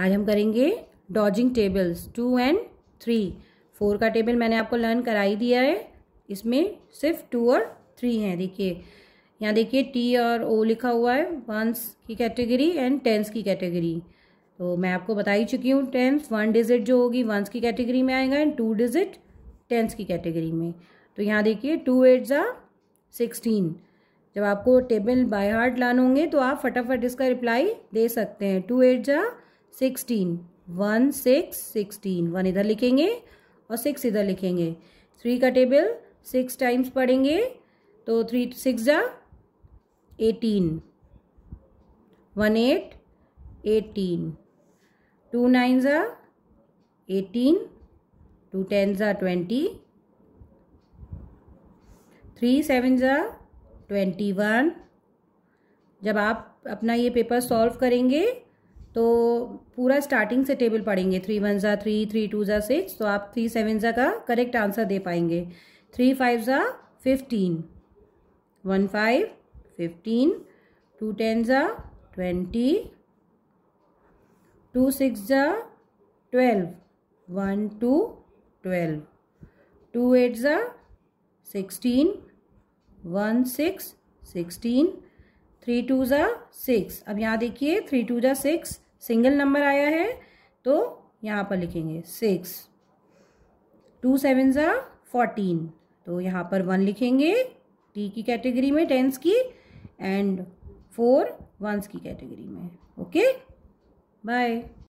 आज हम करेंगे डॉजिंग tables two and three four का टेबल मैंने आपको लर्न करा ही दिया है इसमें सिर्फ टू और थ्री हैं देखिए यहाँ देखिए टी और ओ लिखा हुआ है वंस की कैटेगरी एंड टेंस की कैटेगरी तो मैं आपको बता ही चुकी हूँ टेंस वन डिजिट जो होगी वंस की कैटेगरी में आएगा एंड टू डिजिट टेंस की कैटेगरी में तो यहाँ देखिए टू एट ज़ा सिक्सटीन जब आपको टेबल बाय हार्ट लान होंगे तो आप फटाफट इसका रिप्लाई दे सकते हैं टू एट ज़ा sixteen one six sixteen one इधर लिखेंगे और सिक्स इधर लिखेंगे थ्री का टेबल सिक्स टाइम्स पढ़ेंगे तो थ्री सिक्स जा eighteen one eight eighteen two nine ज़ा एटीन टू टेन ज़ा ट्वेंटी थ्री सेवन ज़ा ट्वेंटी वन जब आप अपना ये पेपर सॉल्व करेंगे तो पूरा स्टार्टिंग से टेबल पढ़ेंगे थ्री वन ज़ा थ्री थ्री टू ज़ा सिक्स तो आप थ्री सेवन ज़ा का करेक्ट आंसर दे पाएंगे थ्री फाइव ज़ा fifteen one five fifteen two ten ज़ा ट्वेंटी टू सिक्स ज़ा twelve one two twelve two eight ज़ा sixteen one six sixteen three two ज़ा सिक्स अब यहाँ देखिए थ्री टू ज़ा सिक्स सिंगल नंबर आया है तो यहाँ पर लिखेंगे सिक्स टू सेवन ज़ा फोर्टीन तो यहाँ पर वन लिखेंगे टी की कैटेगरी में टेंस की एंड फोर वंस की कैटेगरी में ओके बाय